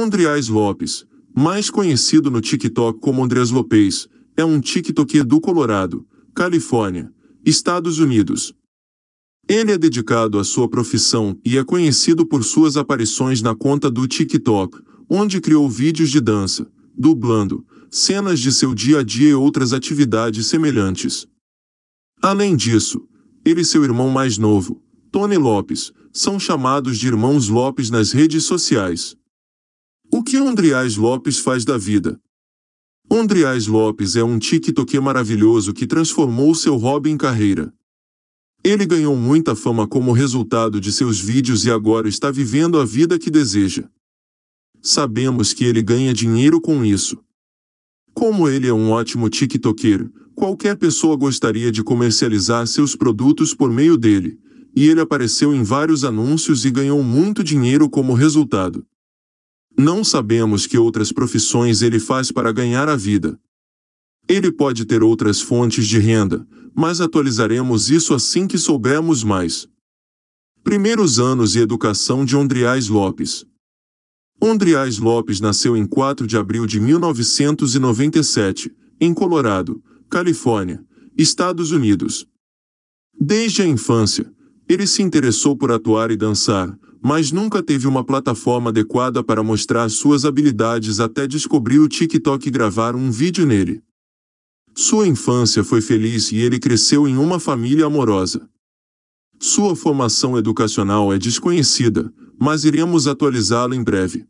Andreas Lopes, mais conhecido no TikTok como Andreas Lopes, é um TikToker do Colorado, Califórnia, Estados Unidos. Ele é dedicado à sua profissão e é conhecido por suas aparições na conta do TikTok, onde criou vídeos de dança, dublando, cenas de seu dia a dia e outras atividades semelhantes. Além disso, ele e seu irmão mais novo, Tony Lopes, são chamados de Irmãos Lopes nas redes sociais que Andreas Lopes faz da vida? Andreas Lopes é um TikToker maravilhoso que transformou seu hobby em carreira. Ele ganhou muita fama como resultado de seus vídeos e agora está vivendo a vida que deseja. Sabemos que ele ganha dinheiro com isso. Como ele é um ótimo TikToker, qualquer pessoa gostaria de comercializar seus produtos por meio dele, e ele apareceu em vários anúncios e ganhou muito dinheiro como resultado. Não sabemos que outras profissões ele faz para ganhar a vida. Ele pode ter outras fontes de renda, mas atualizaremos isso assim que soubermos mais. Primeiros anos e educação de Andriás Lopes. Andriás Lopes nasceu em 4 de abril de 1997, em Colorado, Califórnia, Estados Unidos. Desde a infância, ele se interessou por atuar e dançar, mas nunca teve uma plataforma adequada para mostrar suas habilidades até descobrir o TikTok e gravar um vídeo nele. Sua infância foi feliz e ele cresceu em uma família amorosa. Sua formação educacional é desconhecida, mas iremos atualizá-la em breve.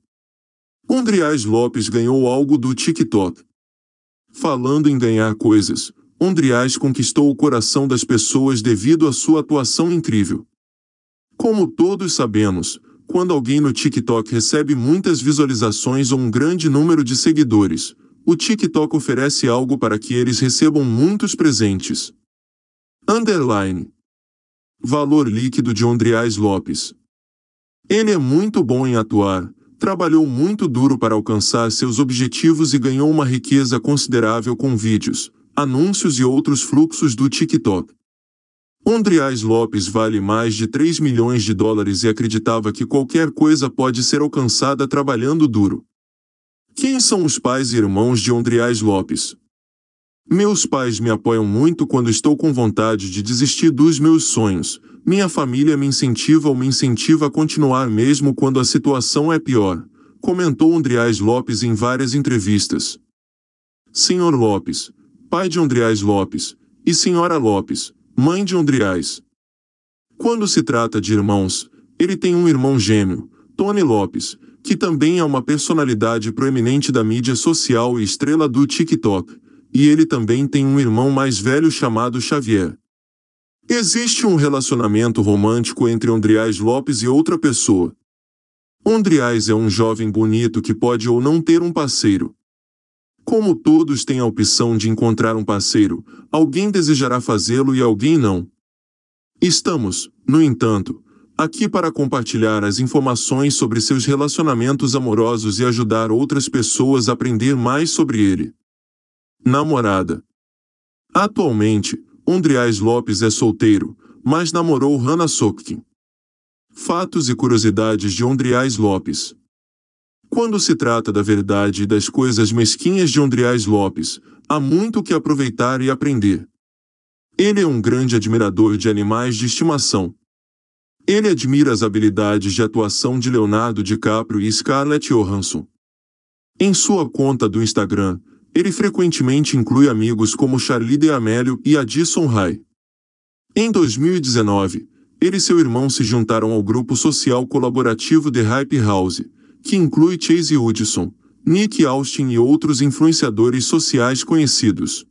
Andreas Lopes ganhou algo do TikTok. Falando em ganhar coisas, Andreas conquistou o coração das pessoas devido à sua atuação incrível. Como todos sabemos, quando alguém no TikTok recebe muitas visualizações ou um grande número de seguidores, o TikTok oferece algo para que eles recebam muitos presentes. Underline. Valor líquido de Andreas Lopes. Ele é muito bom em atuar, trabalhou muito duro para alcançar seus objetivos e ganhou uma riqueza considerável com vídeos, anúncios e outros fluxos do TikTok. Andreas Lopes vale mais de 3 milhões de dólares e acreditava que qualquer coisa pode ser alcançada trabalhando duro. Quem são os pais e irmãos de Andreas Lopes? Meus pais me apoiam muito quando estou com vontade de desistir dos meus sonhos. Minha família me incentiva ou me incentiva a continuar mesmo quando a situação é pior, comentou Andreas Lopes em várias entrevistas. Senhor Lopes, pai de Andreas Lopes, e senhora Lopes, mãe de Ondriais. Quando se trata de irmãos, ele tem um irmão gêmeo, Tony Lopes, que também é uma personalidade proeminente da mídia social e estrela do TikTok, e ele também tem um irmão mais velho chamado Xavier. Existe um relacionamento romântico entre Andriás Lopes e outra pessoa. Andriás é um jovem bonito que pode ou não ter um parceiro, como todos têm a opção de encontrar um parceiro, alguém desejará fazê-lo e alguém não. Estamos, no entanto, aqui para compartilhar as informações sobre seus relacionamentos amorosos e ajudar outras pessoas a aprender mais sobre ele. Namorada. Atualmente, Andreas Lopes é solteiro, mas namorou Hannah Sokkin. Fatos e curiosidades de Andreas Lopes. Quando se trata da verdade e das coisas mesquinhas de Andreas Lopes, há muito que aproveitar e aprender. Ele é um grande admirador de animais de estimação. Ele admira as habilidades de atuação de Leonardo DiCaprio e Scarlett Johansson. Em sua conta do Instagram, ele frequentemente inclui amigos como Charlie de Amélio e Addison Ray. Em 2019, ele e seu irmão se juntaram ao grupo social colaborativo The Hype House, que inclui Chase Hudson, Nick Austin e outros influenciadores sociais conhecidos.